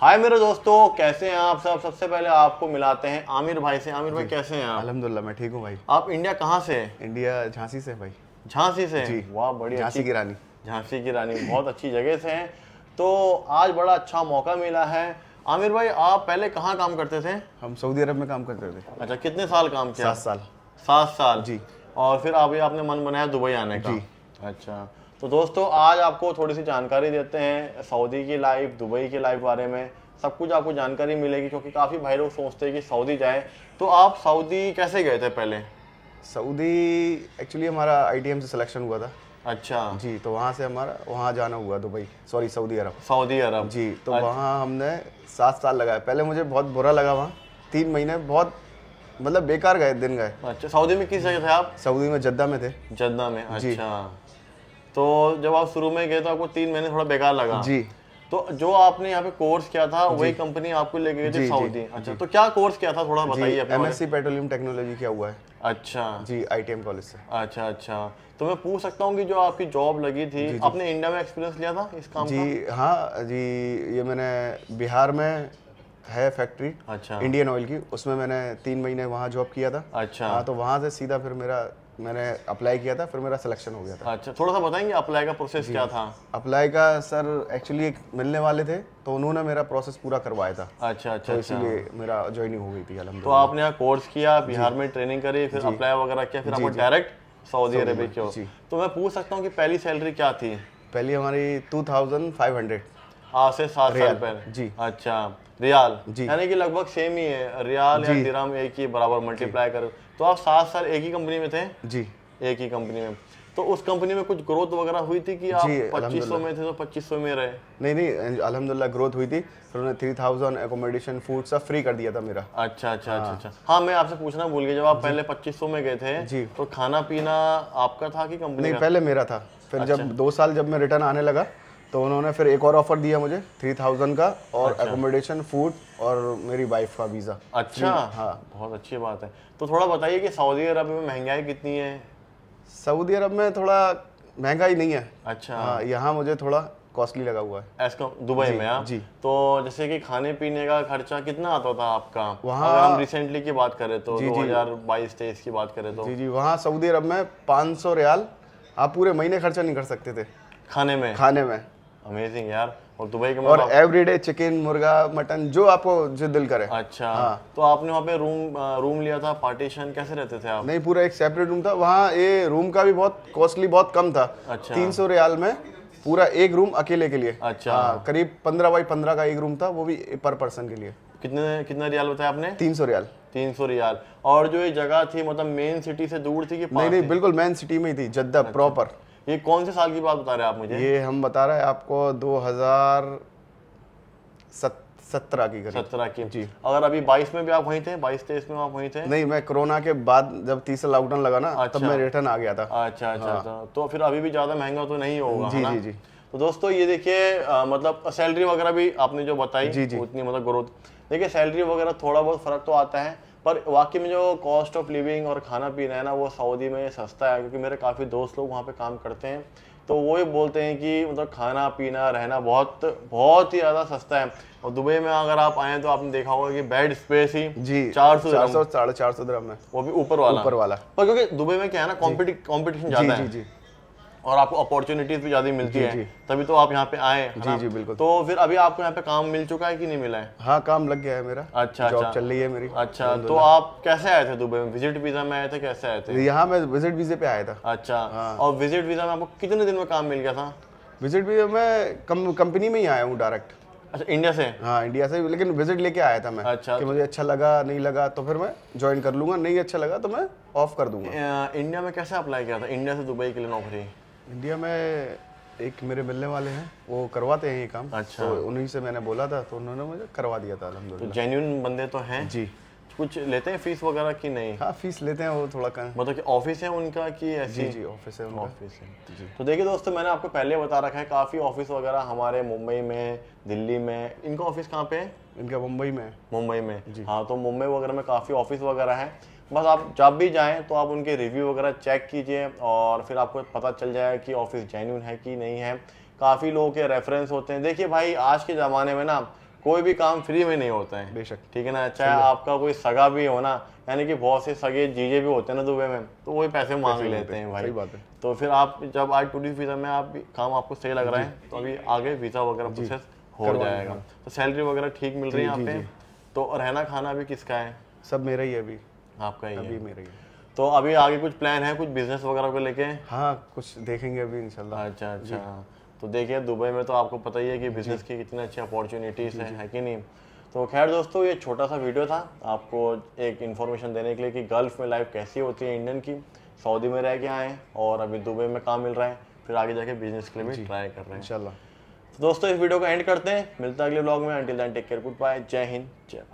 हाय मेरे दोस्तों कैसे हैं आप सब सबसे पहले आपको मिलाते हैं आमिर भाई से आमिर भाई कैसे हैं अलहमदुल्ला मैं ठीक हूँ भाई आप इंडिया कहाँ से इंडिया झांसी से भाई झांसी से वाह बढ़िया झांसी की रानी झांसी की रानी बहुत अच्छी जगह से हैं तो आज बड़ा अच्छा मौका मिला है आमिर भाई आप पहले कहाँ काम करते थे हम सऊदी अरब में काम करते थे अच्छा कितने साल काम किया सात साल सात साल जी और फिर अभी आपने मन बनाया दुबई आने का जी अच्छा तो दोस्तों आज आपको थोड़ी सी जानकारी देते हैं सऊदी की लाइफ दुबई की लाइफ बारे में सब कुछ आपको जानकारी मिलेगी क्योंकि काफ़ी भाई लोग सोचते हैं कि सऊदी जाएँ तो आप सऊदी कैसे गए थे पहले सऊदी एक्चुअली हमारा आई से सिलेक्शन हुआ था अच्छा जी तो वहाँ से हमारा वहाँ जाना हुआ Dubai sorry Saudi Arab Saudi Arab जी तो अच्छा। वहाँ हमने सात साल लगाया पहले मुझे बहुत बुरा लगा वहाँ तीन महीने बहुत मतलब बेकार गए दिन गए अच्छा सऊदी में किस जगह थे आप सऊदी में जद्दा में थे जद्दा में अच्छा तो जब आप शुरू में गए तो आपको तीन महीने थोड़ा बेकार लगा जी तो जो आपने यहाँ पे कोर्स किया था वही कंपनी आपको लेके गई थी सऊदी अच्छा तो क्या कोर्स किया था थोड़ा बताइए एमएससी पेट्रोलियम टेक्नोलॉजी क्या हुआ है अच्छा जी आईटीएम कॉलेज से अच्छा अच्छा तो मैं पूछ सकता हूँ कि जो आपकी जॉब लगी थी जी, जी. आपने इंडिया में एक्सपीरियंस लिया था इस काम जी का? हाँ जी ये मैंने बिहार में है फैक्ट्री अच्छा इंडियन ऑयल की उसमें मैंने तीन महीने वहाँ जॉब किया था अच्छा हाँ तो वहाँ से सीधा फिर मेरा मैंने अप्लाई किया था फिर मेरा सिलेक्शन हो गया था अच्छा थोड़ा सा बताएंगे अप्लाई का प्रोसेस क्या था अप्लाई का सर एक्चुअली एक मिलने वाले थे तो उन्होंने मेरा प्रोसेस पूरा करवाया था अच्छा अच्छा तो अच्छा। इसीलिए मेरा ज्वाइनिंग हो गई थी अलहमद तो आपने यहाँ कोर्स किया बिहार में ट्रेनिंग करी फिर अप्लाई वगैरह किया फिर आपको डायरेक्ट सऊदी अरेबिया तो मैं पूछ सकता हूँ कि पहली सैलरी क्या थी पहली हमारी टू थाउजेंड फाइव हंड्रेड हाँ से सात साल पहले जी अच्छा रियाल जी यानी कि लगभग सेम ही है रियाल या दिरहम एक ही बराबर मल्टीप्लाई करो तो आप सात साल एक ही कंपनी में थे जी एक ही कंपनी में तो उस कंपनी में कुछ ग्रोथ वगैरह हुई थी कि आप 2500 में थे तो 2500 में रहे नहीं नहीं अलहमदुल्ला ग्रोथ हुई थी फिर उन्होंने थ्री थाउजेंड एकोमोडेशन फूड सब फ्री कर दिया था मेरा अच्छा अच्छा, अच्छा हाँ। अच्छा अच्छा हाँ मैं आपसे पूछना भूल गया जब आप पहले 2500 में गए थे जी तो खाना पीना आपका था कि कंपनी नहीं पहले मेरा था फिर जब अच्छा। दो साल जब मैं रिटर्न आने लगा तो उन्होंने फिर एक और ऑफर दिया मुझे थ्री थाउजेंड का और अकोमोडेशन अच्छा। फूड और मेरी वाइफ का वीज़ा अच्छा हाँ।, हाँ बहुत अच्छी बात है तो थोड़ा बताइए कि सऊदी अरब में महंगाई कितनी है सऊदी अरब में थोड़ा महंगाई नहीं है अच्छा हाँ यहाँ मुझे थोड़ा कॉस्टली लगा हुआ है एज दुबई में आप हाँ? जी तो जैसे कि खाने पीने का खर्चा कितना आता था आपका वहाँ हम रिसेंटली की बात करें तो दो हजार बाईस तेईस की बात करें तो जी जी वहाँ सऊदी अरब में पाँच सौ रियाल आप पूरे महीने खर्चा नहीं कर सकते थे खाने में खाने में अमेजिंग यार और दुबई के और एवरीडे मतलब चिकन मुर्गा मटन जो आपको जो दिल करे अच्छा हाँ। तो आपने वहाँ पे रूम रूम लिया था पार्टीशन कैसे रहते थे आप नहीं पूरा एक सेपरेट रूम था वहाँ ये रूम का भी बहुत कॉस्टली बहुत कम था अच्छा तीन सौ रियाल में पूरा एक रूम अकेले के लिए अच्छा हाँ, करीब पंद्रह बाई पंद्रह का एक रूम था वो भी पर पर्सन के लिए कितने कितने रियाल बताया आपने तीन सौ रियाल तीन सौ रियाल और जो ये जगह थी मतलब मेन सिटी से दूर थी कि नहीं नहीं बिल्कुल मेन सिटी में ही थी जद्दा अच्छा। प्रॉपर ये कौन से साल की बात बता रहे हैं आप मुझे ये हम बता रहे हैं आपको हजार सत्रह की सत्रह की जी अगर अभी बाईस में भी आप वहीं थे बाईस तेईस में आप वहीं थे नहीं मैं कोरोना के बाद जब तीसरा लॉकडाउन लगा ना अच्छा, तब मैं रिटर्न आ गया था अच्छा अच्छा हाँ। अच्छा। तो फिर अभी भी ज़्यादा महंगा तो नहीं होगा जी जी जी तो दोस्तों ये देखिए मतलब सैलरी वगैरह भी आपने जो बताई जी जी उतनी मतलब ग्रोथ देखिए सैलरी वगैरह थोड़ा बहुत फर्क तो आता है पर वाकई में जो कॉस्ट ऑफ लिविंग और खाना पीना है ना वो सऊदी में सस्ता है क्योंकि मेरे काफ़ी दोस्त लोग वहाँ पे काम करते हैं तो वो ही बोलते हैं कि मतलब खाना पीना रहना बहुत बहुत ही ज़्यादा सस्ता है और दुबई में अगर आप आए तो आपने देखा होगा कि बेड स्पेस ही जी चार सौ चार सौ साढ़े चार सौ ग्राम है वो भी ऊपर वाला ऊपर वाला पर क्योंकि दुबई में क्या है ना कॉम्पिटिशन ज़्यादा है जी, जी. और आपको अपॉर्चुनिटीज भी ज़्यादा मिलती है तभी तो आप यहाँ पे आए जी जी बिल्कुल तो फिर अभी आपको यहाँ पे काम मिल चुका है कि नहीं मिला है हाँ काम लग गया है मेरा अच्छा जॉब अच्छा। चल रही है मेरी अच्छा तो आप कैसे आए थे दुबई में विजिट वीजा में आए थे कैसे आए थे यहाँ मैं विजिट वीजे पे आया था अच्छा हाँ। और विजिट वीजा में आपको कितने दिन में काम मिल गया था विजिट वीजा में कंपनी में ही आया हूँ डायरेक्ट अच्छा इंडिया से हाँ इंडिया से लेकिन विजिट लेके आया था मैं अच्छा कि मुझे अच्छा लगा नहीं लगा तो फिर मैं ज्वाइन कर लूंगा नहीं अच्छा लगा तो मैं ऑफ कर दूंगा इंडिया में कैसे अप्लाई किया था इंडिया से दुबई के लिए नौकरी इंडिया में एक मेरे मिलने वाले हैं वो करवाते हैं ये काम अच्छा तो उन्हीं से मैंने बोला था तो उन्होंने मुझे करवा दिया था तो जेन्यून बंदे तो हैं जी कुछ लेते हैं फीस वगैरह की नहीं हाँ फीस लेते हैं वो थोड़ा कम मतलब कि ऑफिस है उनका कि ऐसी जी जी ऑफिस है उनका ऑफिस है जी तो देखिए दोस्तों मैंने आपको पहले बता रखा है काफ़ी ऑफिस वगैरह हमारे मुंबई में दिल्ली में इनका ऑफिस कहाँ पे है इनका मुंबई में मुंबई में जी हाँ तो मुंबई वगैरह में काफ़ी ऑफिस वगैरह है बस आप जब भी जाएँ तो आप उनके रिव्यू वगैरह चेक कीजिए और फिर आपको पता चल जाए कि ऑफिस जेन्यून है कि नहीं है काफ़ी लोगों के रेफरेंस होते हैं देखिए भाई आज के ज़माने में ना कोई भी काम फ्री में नहीं होता है बेशक ठीक है ना चाहे आपका कोई सगा भी हो ना यानी कि बहुत से सगे जीजे भी होते हैं ना दुबे में तो वही पैसे मांग लेते हैं भाई बात है तो फिर आप जब आज टूरिस्ट वीज़ा में आप काम आपको सही लग रहा है तो अभी आगे वीज़ा वगैरह प्रोसेस हो जाएगा तो सैलरी वगैरह ठीक मिल रही है यहाँ तो रहना खाना भी किसका है सब मेरा ही है अभी आपका ही अभी मेरे तो अभी आगे कुछ प्लान है कुछ बिजनेस वगैरह को लेके हाँ कुछ देखेंगे अभी इंशाल्लाह अच्छा अच्छा तो देखिए दुबई में तो आपको पता ही है कि बिजनेस की कितनी अच्छी अपॉर्चुनिटीज़ हैं है कि नहीं तो खैर दोस्तों ये छोटा सा वीडियो था आपको एक इन्फॉर्मेशन देने के लिए कि गल्फ़ में लाइफ कैसी होती है इंडियन की सऊदी में रह के आए और अभी दुबई में काम मिल रहा है फिर आगे जाके बिजनेस के लिए भी ट्राई कर रहे हैं इंशाल्लाह तो दोस्तों इस वीडियो को एंड करते हैं मिलता है अगले ब्लॉग में until then take care good bye जय हिंद जय